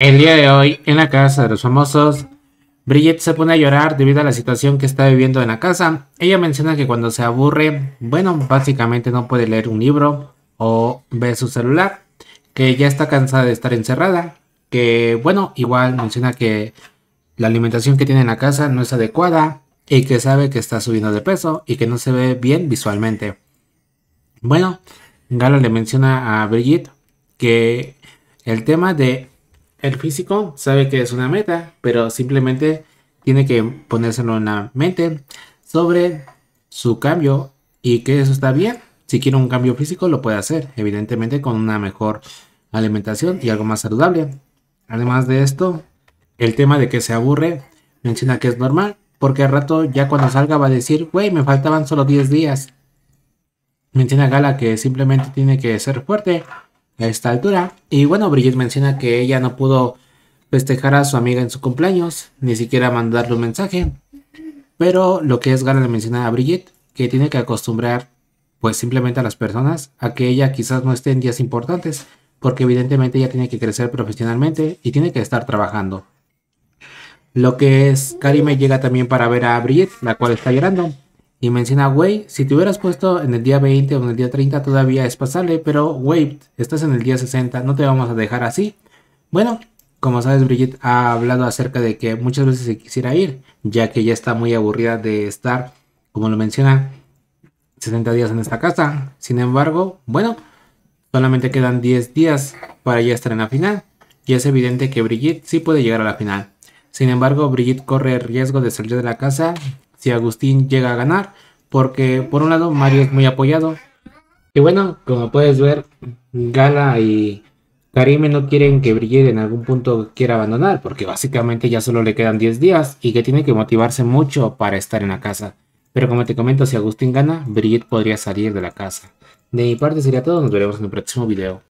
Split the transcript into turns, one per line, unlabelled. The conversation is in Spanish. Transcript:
El día de hoy, en la casa de los famosos, Brigitte se pone a llorar debido a la situación que está viviendo en la casa. Ella menciona que cuando se aburre, bueno, básicamente no puede leer un libro o ver su celular, que ya está cansada de estar encerrada, que bueno, igual menciona que la alimentación que tiene en la casa no es adecuada y que sabe que está subiendo de peso y que no se ve bien visualmente. Bueno, Gala le menciona a Brigitte que el tema de el físico sabe que es una meta, pero simplemente tiene que ponérselo en la mente sobre su cambio y que eso está bien. Si quiere un cambio físico, lo puede hacer, evidentemente con una mejor alimentación y algo más saludable. Además de esto, el tema de que se aburre menciona que es normal, porque al rato ya cuando salga va a decir, güey, me faltaban solo 10 días. Menciona Gala que simplemente tiene que ser fuerte a esta altura. Y bueno, Bridget menciona que ella no pudo festejar a su amiga en su cumpleaños, ni siquiera mandarle un mensaje. Pero lo que es Gala le menciona a Brigitte, que tiene que acostumbrar pues simplemente a las personas a que ella quizás no esté en días importantes, porque evidentemente ella tiene que crecer profesionalmente y tiene que estar trabajando. Lo que es Karime llega también para ver a Bridget la cual está llorando, y menciona, güey, si te hubieras puesto en el día 20 o en el día 30 todavía es pasable, pero wait, estás en el día 60, no te vamos a dejar así. Bueno, como sabes, Brigitte ha hablado acerca de que muchas veces se quisiera ir, ya que ya está muy aburrida de estar, como lo menciona, 60 días en esta casa. Sin embargo, bueno, solamente quedan 10 días para ya estar en la final, y es evidente que Brigitte sí puede llegar a la final. Sin embargo, Brigitte corre el riesgo de salir de la casa si Agustín llega a ganar, porque por un lado Mario es muy apoyado. Y bueno, como puedes ver, Gala y Karime no quieren que Brigitte en algún punto quiera abandonar, porque básicamente ya solo le quedan 10 días y que tiene que motivarse mucho para estar en la casa. Pero como te comento, si Agustín gana, Brigitte podría salir de la casa. De mi parte sería todo, nos veremos en el próximo video.